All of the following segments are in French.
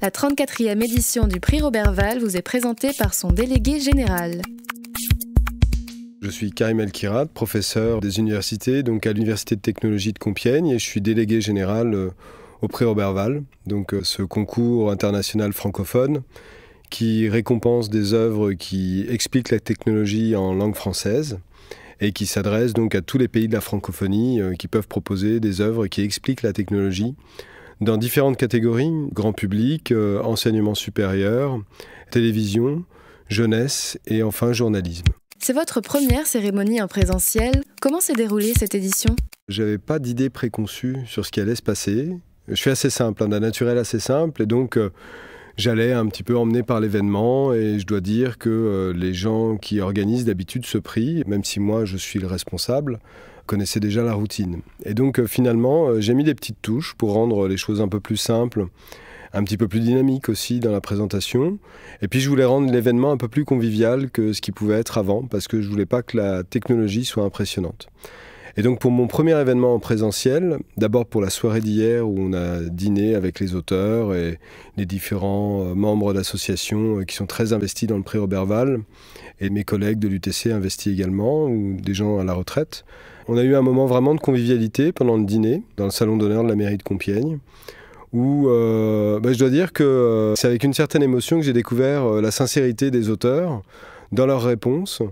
La 34e édition du prix Robert Val vous est présentée par son délégué général. Je suis Karim Elkirat, professeur des universités, donc à l'Université de technologie de Compiègne, et je suis délégué général euh, au prix Robert Val, donc euh, ce concours international francophone qui récompense des œuvres qui expliquent la technologie en langue française et qui s'adresse donc à tous les pays de la francophonie euh, qui peuvent proposer des œuvres qui expliquent la technologie dans différentes catégories, grand public, euh, enseignement supérieur, télévision, jeunesse et enfin journalisme. C'est votre première cérémonie en présentiel. Comment s'est déroulée cette édition J'avais pas d'idée préconçue sur ce qui allait se passer. Je suis assez simple, un hein, d'un naturel assez simple et donc euh, j'allais un petit peu emmené par l'événement et je dois dire que euh, les gens qui organisent d'habitude ce prix, même si moi je suis le responsable, connaissait déjà la routine. Et donc euh, finalement, euh, j'ai mis des petites touches pour rendre les choses un peu plus simples, un petit peu plus dynamiques aussi dans la présentation. Et puis je voulais rendre l'événement un peu plus convivial que ce qui pouvait être avant, parce que je voulais pas que la technologie soit impressionnante. Et donc pour mon premier événement en présentiel, d'abord pour la soirée d'hier où on a dîné avec les auteurs et les différents euh, membres d'associations euh, qui sont très investis dans le pré Oberval et mes collègues de l'UTC investis également ou des gens à la retraite. On a eu un moment vraiment de convivialité pendant le dîner dans le salon d'honneur de la mairie de Compiègne où euh, bah, je dois dire que c'est avec une certaine émotion que j'ai découvert la sincérité des auteurs dans leurs réponses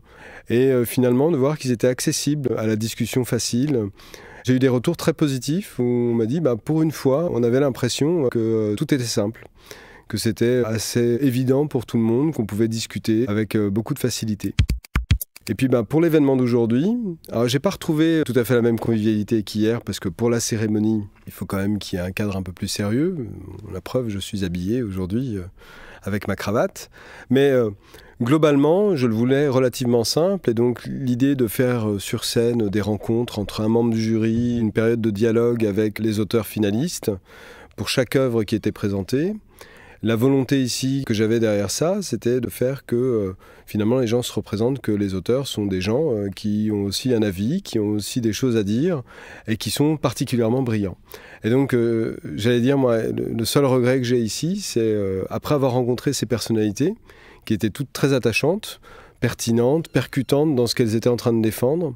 et euh, finalement de voir qu'ils étaient accessibles à la discussion facile. J'ai eu des retours très positifs où on m'a dit bah, pour une fois, on avait l'impression que euh, tout était simple que c'était assez évident pour tout le monde, qu'on pouvait discuter avec euh, beaucoup de facilité. Et puis ben, pour l'événement d'aujourd'hui, alors j'ai pas retrouvé tout à fait la même convivialité qu'hier parce que pour la cérémonie, il faut quand même qu'il y ait un cadre un peu plus sérieux. La preuve, je suis habillé aujourd'hui euh, avec ma cravate. Mais euh, globalement, je le voulais relativement simple. Et donc, l'idée de faire euh, sur scène des rencontres entre un membre du jury, une période de dialogue avec les auteurs finalistes pour chaque œuvre qui était présentée, la volonté ici que j'avais derrière ça, c'était de faire que euh, finalement les gens se représentent que les auteurs sont des gens euh, qui ont aussi un avis, qui ont aussi des choses à dire et qui sont particulièrement brillants. Et donc, euh, j'allais dire, moi, le seul regret que j'ai ici, c'est après avoir rencontré ces personnalités qui étaient toutes très attachantes, pertinentes, percutantes dans ce qu'elles étaient en train de défendre.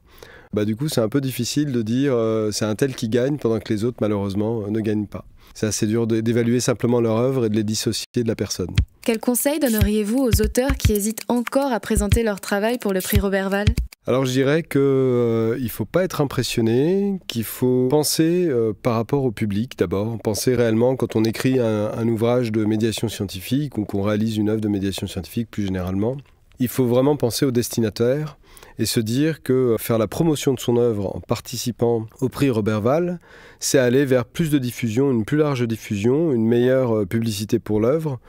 Bah, du coup, c'est un peu difficile de dire euh, c'est un tel qui gagne pendant que les autres, malheureusement, euh, ne gagnent pas. C'est assez dur d'évaluer simplement leur œuvre et de les dissocier de la personne. Quel conseil donneriez-vous aux auteurs qui hésitent encore à présenter leur travail pour le prix Robert Valle alors je dirais qu'il euh, il ne faut pas être impressionné, qu'il faut penser par rapport au public d'abord, penser réellement quand on écrit un, un ouvrage de médiation scientifique ou qu'on réalise une œuvre de médiation scientifique plus généralement, il faut vraiment penser au destinataire et se dire que faire la promotion de son œuvre en participant au prix Robert Val, c'est aller vers plus de diffusion, une plus large diffusion, une meilleure euh, publicité pour l'œuvre,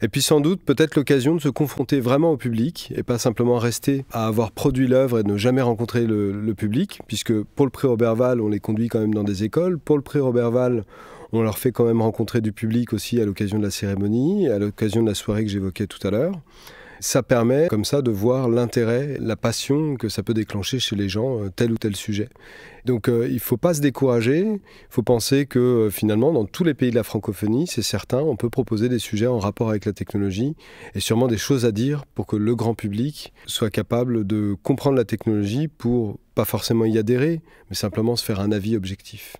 et puis sans doute peut-être l'occasion de se confronter vraiment au public et pas simplement rester à avoir produit l'œuvre et ne jamais rencontrer le, public, puisque pour le prix Robert Val, on les conduit quand même dans des écoles, pour le prix Robert Val, on leur fait quand même rencontrer du public aussi à l'occasion de la cérémonie, à l'occasion de la soirée que j'évoquais tout à l'heure. Ça permet comme ça de voir l'intérêt, la passion que ça peut déclencher chez les gens, euh, tel ou tel sujet. Donc euh, il ne faut pas se décourager, il faut penser que euh, finalement dans tous les pays de la francophonie, c'est certain, on peut proposer des sujets en rapport avec la technologie et sûrement des choses à dire pour que le grand public soit capable de comprendre la technologie pour pas forcément y adhérer, mais simplement se faire un avis objectif.